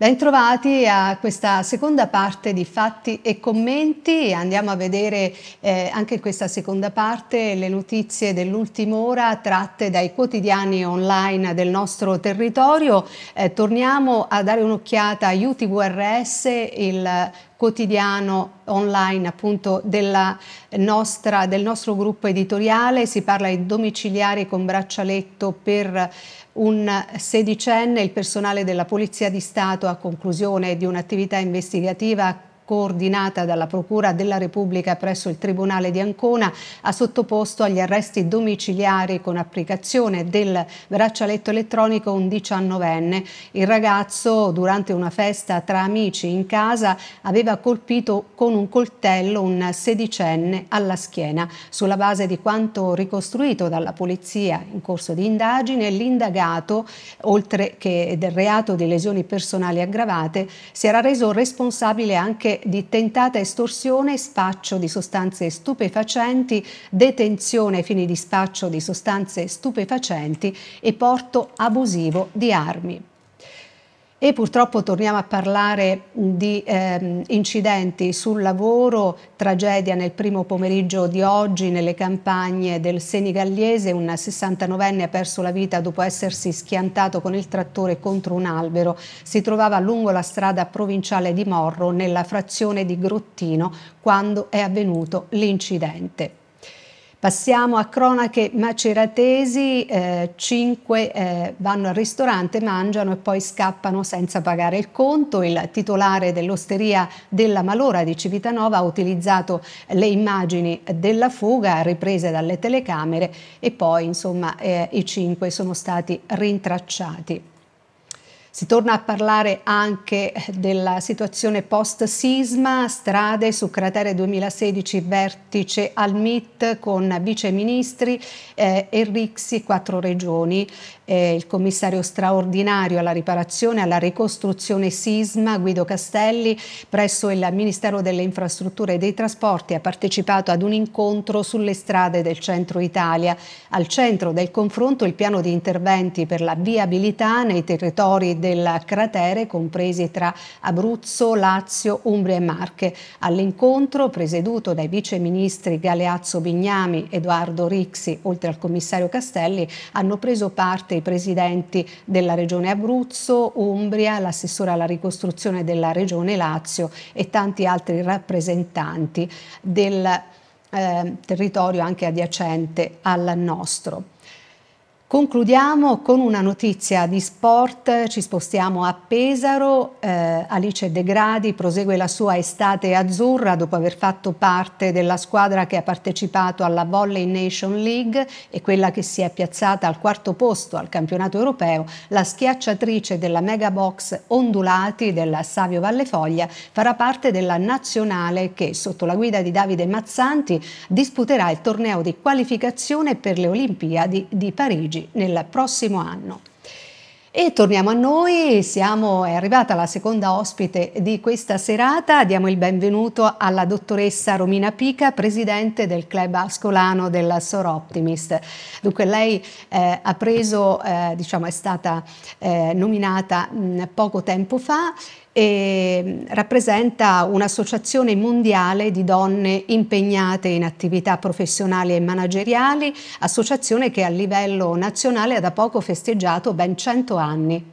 Bentrovati a questa seconda parte di fatti e commenti. Andiamo a vedere eh, anche in questa seconda parte le notizie dell'ultima ora tratte dai quotidiani online del nostro territorio. Eh, torniamo a dare un'occhiata a UTVRS, il quotidiano online appunto nostra, del nostro gruppo editoriale, si parla di domiciliari con braccialetto per un sedicenne, il personale della Polizia di Stato a conclusione di un'attività investigativa coordinata dalla Procura della Repubblica presso il Tribunale di Ancona, ha sottoposto agli arresti domiciliari con applicazione del braccialetto elettronico un 19enne. Il ragazzo, durante una festa tra amici in casa, aveva colpito con un coltello un sedicenne alla schiena. Sulla base di quanto ricostruito dalla polizia in corso di indagine, l'indagato, oltre che del reato di lesioni personali aggravate, si era reso responsabile anche di tentata estorsione, spaccio di sostanze stupefacenti, detenzione ai fini di spaccio di sostanze stupefacenti e porto abusivo di armi. E purtroppo torniamo a parlare di eh, incidenti sul lavoro, tragedia nel primo pomeriggio di oggi nelle campagne del Senigallese, un 69enne ha perso la vita dopo essersi schiantato con il trattore contro un albero. Si trovava lungo la strada provinciale di Morro nella frazione di Grottino quando è avvenuto l'incidente. Passiamo a cronache maceratesi, eh, cinque eh, vanno al ristorante, mangiano e poi scappano senza pagare il conto. Il titolare dell'osteria della Malora di Civitanova ha utilizzato le immagini della fuga riprese dalle telecamere e poi insomma eh, i cinque sono stati rintracciati. Si torna a parlare anche della situazione post-sisma, strade su cratere 2016, vertice al MIT con viceministri eh, e Rixi, quattro regioni, eh, il commissario straordinario alla riparazione, alla ricostruzione sisma Guido Castelli presso il Ministero delle Infrastrutture e dei Trasporti ha partecipato ad un incontro sulle strade del centro Italia. Al centro del confronto il piano di interventi per la viabilità nei territori del cratere compresi tra Abruzzo, Lazio, Umbria e Marche. All'incontro, presieduto dai viceministri Galeazzo Bignami, Edoardo Rixi, oltre al commissario Castelli, hanno preso parte i presidenti della regione Abruzzo, Umbria, l'assessore alla ricostruzione della regione Lazio e tanti altri rappresentanti del eh, territorio anche adiacente al nostro. Concludiamo con una notizia di sport, ci spostiamo a Pesaro, eh, Alice De Gradi prosegue la sua estate azzurra dopo aver fatto parte della squadra che ha partecipato alla Volley Nation League e quella che si è piazzata al quarto posto al campionato europeo, la schiacciatrice della mega box ondulati della Savio Vallefoglia farà parte della nazionale che sotto la guida di Davide Mazzanti disputerà il torneo di qualificazione per le Olimpiadi di Parigi viaggi nel prossimo anno. E torniamo a noi, siamo, è arrivata la seconda ospite di questa serata, diamo il benvenuto alla dottoressa Romina Pica, presidente del club ascolano della Sor Optimist. Dunque lei eh, ha preso, eh, diciamo è stata eh, nominata mh, poco tempo fa e mm, rappresenta un'associazione mondiale di donne impegnate in attività professionali e manageriali, associazione che a livello nazionale ha da poco festeggiato ben 100 anni.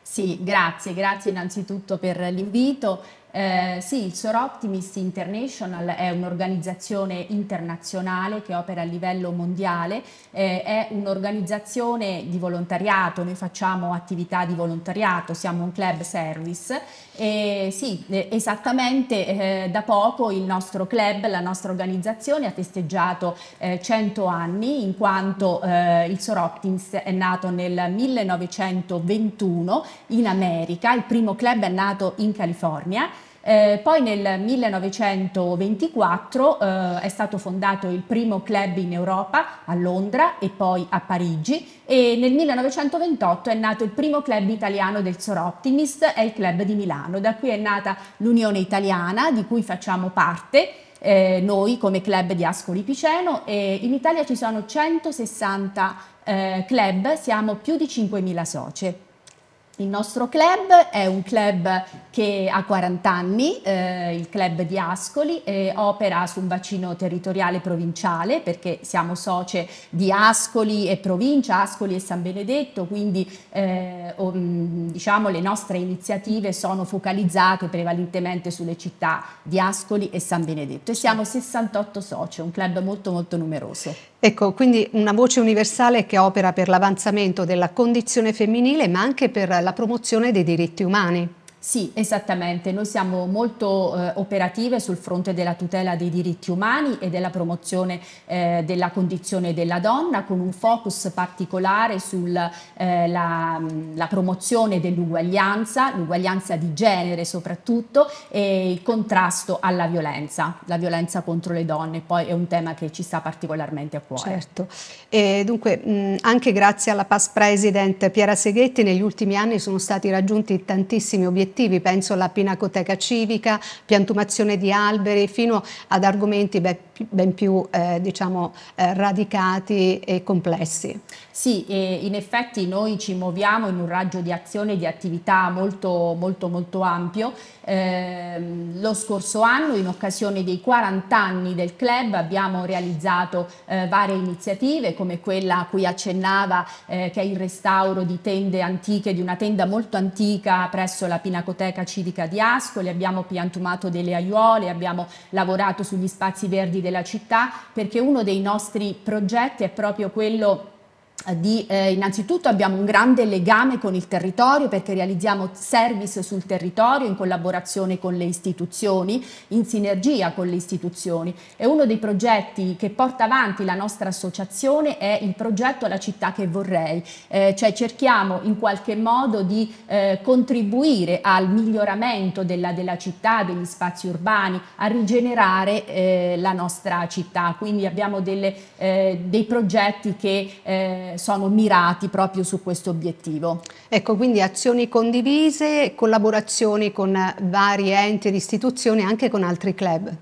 Sì, grazie, grazie innanzitutto per l'invito. Eh, sì, il Sor Optimist International è un'organizzazione internazionale che opera a livello mondiale, eh, è un'organizzazione di volontariato, noi facciamo attività di volontariato, siamo un club service e sì, eh, esattamente eh, da poco il nostro club, la nostra organizzazione ha festeggiato 100 eh, anni in quanto eh, il Sor Optimist è nato nel 1921 in America, il primo club è nato in California eh, poi nel 1924 eh, è stato fondato il primo club in Europa a Londra e poi a Parigi e nel 1928 è nato il primo club italiano del Soroptimist, è il club di Milano. Da qui è nata l'Unione Italiana di cui facciamo parte. Eh, noi come club di Ascoli Piceno e in Italia ci sono 160 eh, club, siamo più di 5.000 soci. Il nostro club è un club che ha 40 anni, eh, il club di Ascoli, eh, opera su un bacino territoriale provinciale perché siamo socie di Ascoli e provincia, Ascoli e San Benedetto, quindi eh, um, diciamo le nostre iniziative sono focalizzate prevalentemente sulle città di Ascoli e San Benedetto e siamo 68 soci, un club molto molto numeroso. Ecco, quindi una voce universale che opera per l'avanzamento della condizione femminile ma anche per la promozione dei diritti umani. Sì, esattamente. Noi siamo molto eh, operative sul fronte della tutela dei diritti umani e della promozione eh, della condizione della donna, con un focus particolare sulla eh, promozione dell'uguaglianza, l'uguaglianza di genere soprattutto, e il contrasto alla violenza. La violenza contro le donne poi è un tema che ci sta particolarmente a cuore. Certo. E dunque, mh, anche grazie alla past president Piera Seghetti, negli ultimi anni sono stati raggiunti tantissimi obiettivi collettivi, penso alla Pinacoteca Civica, piantumazione di alberi, fino ad argomenti ben più eh, diciamo, eh, radicati e complessi. Sì, in effetti noi ci muoviamo in un raggio di azione e di attività molto, molto, molto ampio. Eh, lo scorso anno, in occasione dei 40 anni del club, abbiamo realizzato eh, varie iniziative, come quella a cui accennava, eh, che è il restauro di tende antiche, di una tenda molto antica presso la Pinacoteca Civica di Ascoli. Abbiamo piantumato delle aiuole, abbiamo lavorato sugli spazi verdi della città, perché uno dei nostri progetti è proprio quello di, eh, innanzitutto abbiamo un grande legame con il territorio perché realizziamo service sul territorio in collaborazione con le istituzioni, in sinergia con le istituzioni e uno dei progetti che porta avanti la nostra associazione è il progetto La città che vorrei, eh, cioè cerchiamo in qualche modo di eh, contribuire al miglioramento della, della, città, degli spazi urbani, a rigenerare eh, la nostra città, quindi abbiamo delle, eh, dei progetti che eh, sono mirati proprio su questo obiettivo. Ecco, quindi azioni condivise, collaborazioni con vari enti ed istituzioni, anche con altri club.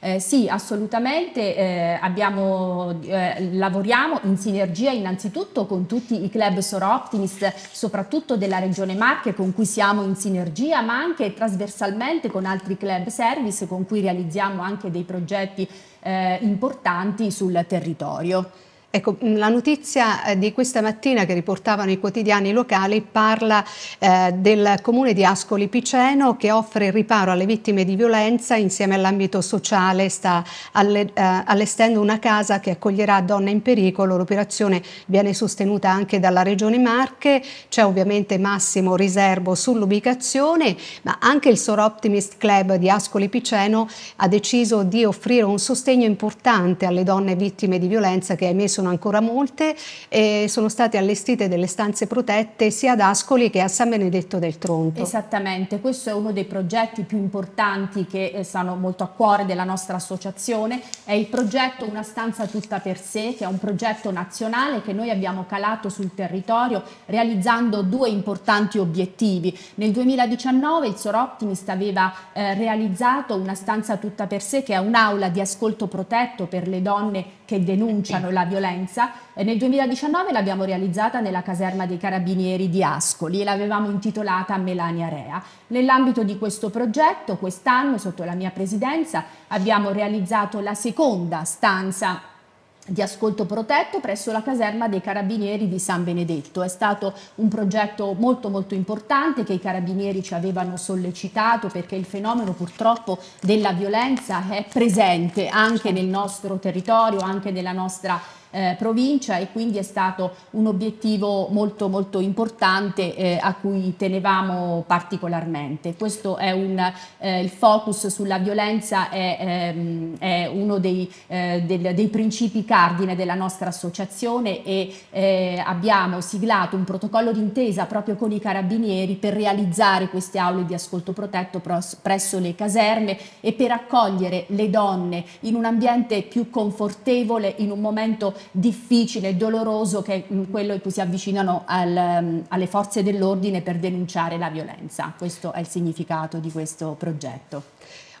Eh, sì, assolutamente, eh, abbiamo, eh, lavoriamo in sinergia innanzitutto con tutti i club Sora Optimist, soprattutto della Regione Marche con cui siamo in sinergia, ma anche trasversalmente con altri club service con cui realizziamo anche dei progetti eh, importanti sul territorio. Ecco, mm, la notizia eh, di questa mattina che riportavano i quotidiani locali parla eh, del comune di Ascoli Piceno che offre riparo alle vittime di violenza insieme all'ambito sociale, sta alle, eh, allestendo una casa che accoglierà donne in pericolo, l'operazione viene sostenuta anche dalla Regione Marche, c'è ovviamente massimo riservo sull'ubicazione, ma anche il Sor Optimist Club di Ascoli Piceno ha deciso di offrire un sostegno importante alle donne vittime di violenza che ha emesso sono ancora molte, e sono state allestite delle stanze protette sia ad Ascoli che a San Benedetto del Tronto. Esattamente, questo è uno dei progetti più importanti che eh, stanno molto a cuore della nostra associazione, è il progetto Una stanza tutta per sé, che è un progetto nazionale che noi abbiamo calato sul territorio realizzando due importanti obiettivi. Nel 2019 il Sor Optimist aveva eh, realizzato una stanza tutta per sé che è un'aula di ascolto protetto per le donne che denunciano la violenza. E nel 2019 l'abbiamo realizzata nella caserma dei carabinieri di Ascoli e l'avevamo intitolata Melania Rea. Nell'ambito di questo progetto, quest'anno, sotto la mia presidenza, abbiamo realizzato la seconda stanza di ascolto protetto presso la caserma dei carabinieri di San Benedetto. È stato un progetto molto molto importante che i carabinieri ci avevano sollecitato perché il fenomeno purtroppo della violenza è presente anche nel nostro territorio, anche nella nostra città eh, provincia e quindi è stato un obiettivo molto molto importante eh, a cui tenevamo particolarmente. Questo è un, eh, il focus sulla violenza è, ehm, è uno dei, eh, del, dei, principi cardine della nostra associazione e eh, abbiamo siglato un protocollo d'intesa proprio con i carabinieri per realizzare queste aule di ascolto protetto presso le caserme e per accogliere le donne in un ambiente più confortevole, in un momento difficile, doloroso che è mm, quello in cui si avvicinano al, mm, alle forze dell'ordine per denunciare la violenza. Questo è il significato di questo progetto.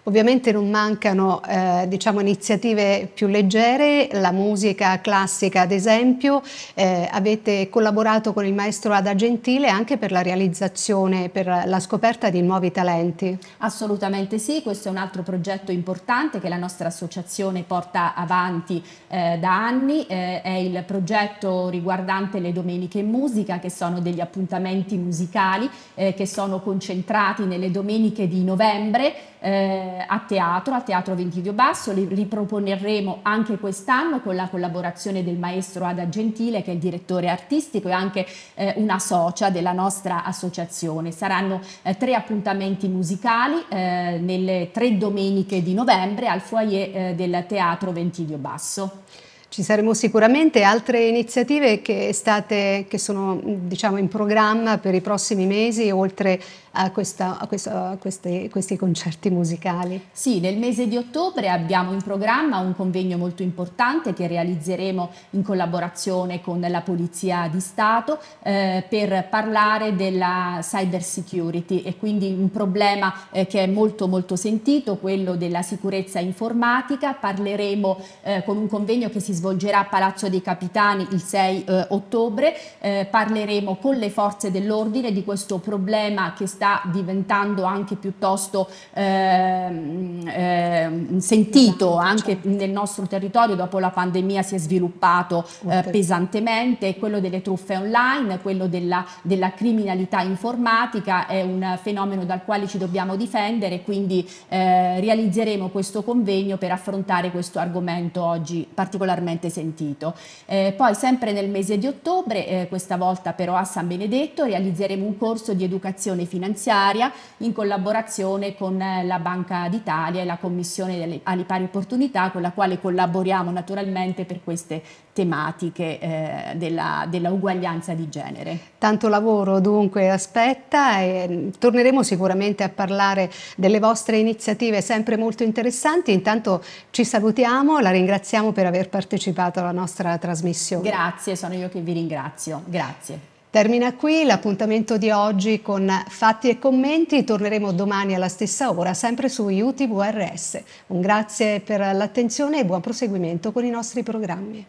Ovviamente non mancano eh, diciamo, iniziative più leggere, la musica classica ad esempio, eh, avete collaborato con il maestro Ada Gentile anche per la realizzazione, per la scoperta di nuovi talenti. Assolutamente sì, questo è un altro progetto importante che la nostra associazione porta avanti eh, da anni, eh, è il progetto riguardante le domeniche in musica che sono degli appuntamenti musicali eh, che sono concentrati nelle domeniche di novembre. Eh, eh, a teatro, a Teatro Ventidio Basso, li riproponeremo anche quest'anno con la collaborazione del maestro Ada Gentile che è il direttore artistico e anche eh, una socia della nostra associazione. Saranno eh, tre appuntamenti musicali eh, nelle tre domeniche di novembre al foyer eh, del Teatro Ventidio Basso. Ci saremo sicuramente altre iniziative che, state, che sono diciamo, in programma per i prossimi mesi, oltre a, questa, a, questo, a queste, questi concerti musicali. Sì, nel mese di ottobre abbiamo in programma un convegno molto importante che realizzeremo in collaborazione con la Polizia di Stato eh, per parlare della cyber security e quindi un problema eh, che è molto molto sentito, quello della sicurezza informatica. Parleremo eh, con un convegno che si svolgerà a Palazzo dei Capitani il 6 eh, ottobre. Eh, parleremo con le forze dell'ordine di questo problema che sta sta diventando anche piuttosto ehm, ehm, sentito certo. anche nel nostro territorio dopo la pandemia si è sviluppato eh, pesantemente, quello delle truffe online, quello della, della criminalità informatica, è un fenomeno dal quale ci dobbiamo difendere, quindi eh, realizzeremo questo convegno per affrontare questo argomento oggi particolarmente sentito. Eh, poi sempre nel mese di ottobre, eh, questa volta però a San Benedetto, realizzeremo un corso di educazione finanziaria finanziaria in collaborazione con eh, la Banca d'Italia e la Commissione alle pari opportunità con la quale collaboriamo naturalmente per queste tematiche eh, della, della, uguaglianza di genere. Tanto lavoro dunque aspetta e torneremo sicuramente a parlare delle vostre iniziative sempre molto interessanti. Intanto ci salutiamo, la ringraziamo per aver partecipato alla nostra trasmissione. Grazie, sono io che vi ringrazio. Grazie. Termina qui l'appuntamento di oggi con fatti e commenti. Torneremo domani alla stessa ora, sempre su UTVRS. Un grazie per l'attenzione e buon proseguimento con i nostri programmi.